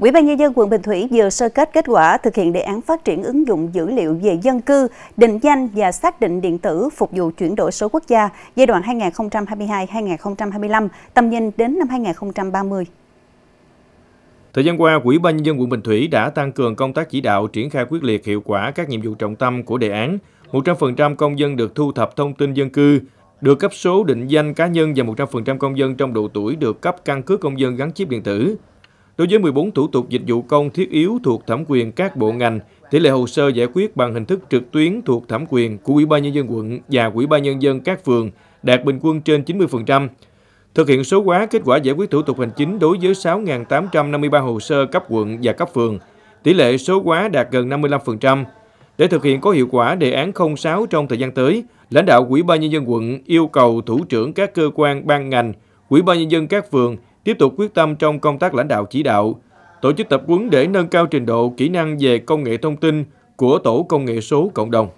Ủy ban nhân dân quận Bình Thủy vừa sơ kết kết quả thực hiện đề án phát triển ứng dụng dữ liệu về dân cư, định danh và xác định điện tử phục vụ chuyển đổi số quốc gia giai đoạn 2022-2025, tầm nhìn đến năm 2030. Thời gian qua, Ủy ban nhân dân quận Bình Thủy đã tăng cường công tác chỉ đạo triển khai quyết liệt hiệu quả các nhiệm vụ trọng tâm của đề án. 100% công dân được thu thập thông tin dân cư, được cấp số định danh cá nhân và 100% công dân trong độ tuổi được cấp căn cước công dân gắn chip điện tử. Đối với 14 thủ tục dịch vụ công thiết yếu thuộc thẩm quyền các bộ ngành, tỷ lệ hồ sơ giải quyết bằng hình thức trực tuyến thuộc thẩm quyền của Ủy ban nhân dân quận và Ủy ban nhân dân các phường đạt bình quân trên 90%. Thực hiện số hóa kết quả giải quyết thủ tục hành chính đối với 6.853 hồ sơ cấp quận và cấp phường, tỷ lệ số hóa đạt gần 55%. Để thực hiện có hiệu quả đề án 06 trong thời gian tới, lãnh đạo Ủy ban nhân dân quận yêu cầu thủ trưởng các cơ quan ban ngành, Ủy ban nhân dân các phường tiếp tục quyết tâm trong công tác lãnh đạo chỉ đạo, tổ chức tập huấn để nâng cao trình độ kỹ năng về công nghệ thông tin của Tổ công nghệ số cộng đồng.